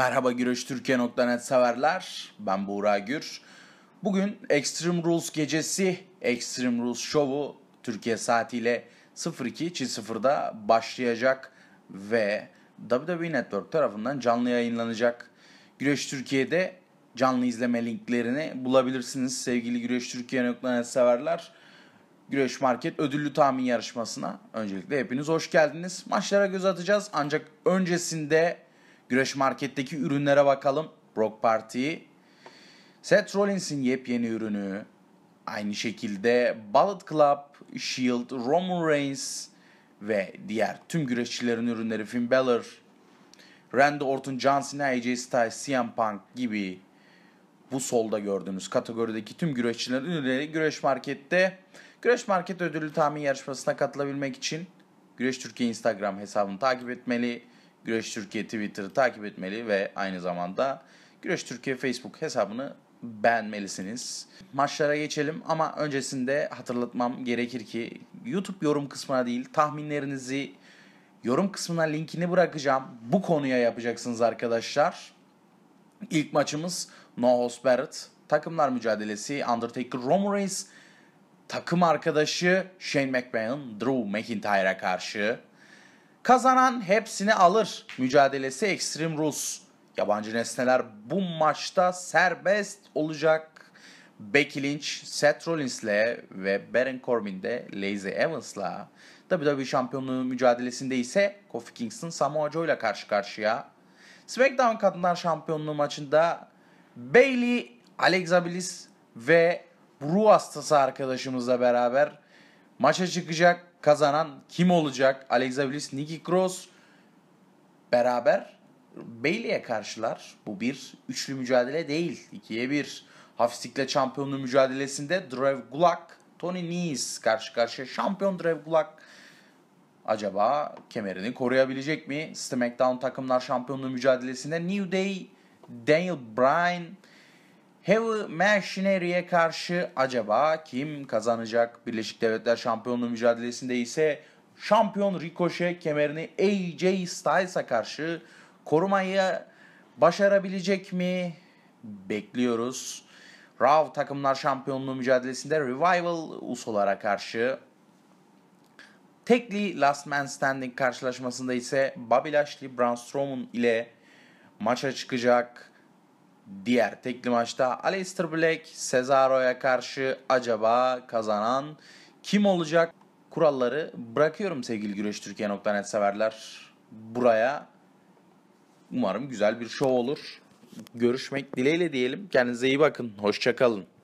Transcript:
Merhaba güreştürkiye.net severler. Ben Buğra Gür. Bugün Extreme Rules gecesi, Extreme Rules şovu Türkiye saatiyle 02.00'da başlayacak ve WWE Network tarafından canlı yayınlanacak. Güreş Türkiye'de canlı izleme linklerini bulabilirsiniz sevgili Güreş Türkiye.net severler. Güreş Market ödüllü tahmin yarışmasına öncelikle hepiniz hoş geldiniz. Maçlara göz atacağız ancak öncesinde Güreş marketteki ürünlere bakalım. Brock Party. Seth Rollins'in yepyeni ürünü. Aynı şekilde Bullet Club, Shield, Roman Reigns ve diğer tüm güreşçilerin ürünleri Finn Balor, Randy Orton, John Cena, AJ Styles, CM Punk gibi bu solda gördüğünüz kategorideki tüm güreşçilerin ürünleri Güreş Market'te. Güreş Market ödüllü tahmin yarışmasına katılabilmek için Güreş Türkiye Instagram hesabını takip etmeli. Güreş Türkiye Twitter'ı takip etmeli ve aynı zamanda Güreş Türkiye Facebook hesabını beğenmelisiniz. Maçlara geçelim ama öncesinde hatırlatmam gerekir ki YouTube yorum kısmına değil tahminlerinizi yorum kısmına linkini bırakacağım. Bu konuya yapacaksınız arkadaşlar. İlk maçımız No Host Barrett. Takımlar mücadelesi Undertaker Roman Reigns takım arkadaşı Shane McMahon Drew McIntyre'a karşı Kazanan hepsini alır mücadelesi Extreme Rus Yabancı nesneler bu maçta serbest olacak. Becky Lynch, Seth Rollins'le ve Baron Corbin'de Lacey Evans'la. WWE şampiyonluğu mücadelesinde ise Kofi Kingston Samoa Joe ile karşı karşıya. SmackDown Kadınlar Şampiyonluğu maçında Bailey, Alexa Bliss ve Bru hastası arkadaşımızla beraber maça çıkacak kazanan kim olacak? Alexa Bliss, Nikki Cross beraber Bailey'e karşılar. Bu bir üçlü mücadele değil. İkiye bir. Hafiflikle şampiyonluğu mücadelesinde Drew Gulak, Tony Nese karşı karşıya şampiyon Drew Gulak. Acaba kemerini koruyabilecek mi? SmackDown takımlar şampiyonluğu mücadelesinde New Day, Daniel Bryan, Heavy Machinery'e karşı acaba kim kazanacak? Birleşik Devletler şampiyonluğu mücadelesinde ise şampiyon Ricochet kemerini AJ Styles'a karşı korumaya başarabilecek mi? Bekliyoruz. Raw takımlar şampiyonluğu mücadelesinde Revival Usolara karşı Tekli Last Man Standing karşılaşmasında ise Bobby Lashley Braun Strowman ile maça çıkacak. Diğer tekli maçta Aleister Black Cesaro'ya karşı acaba kazanan kim olacak? Kuralları bırakıyorum sevgili güreştürkiye.net severler. Buraya umarım güzel bir show olur. Görüşmek dileğiyle diyelim. Kendinize iyi bakın. Hoşçakalın.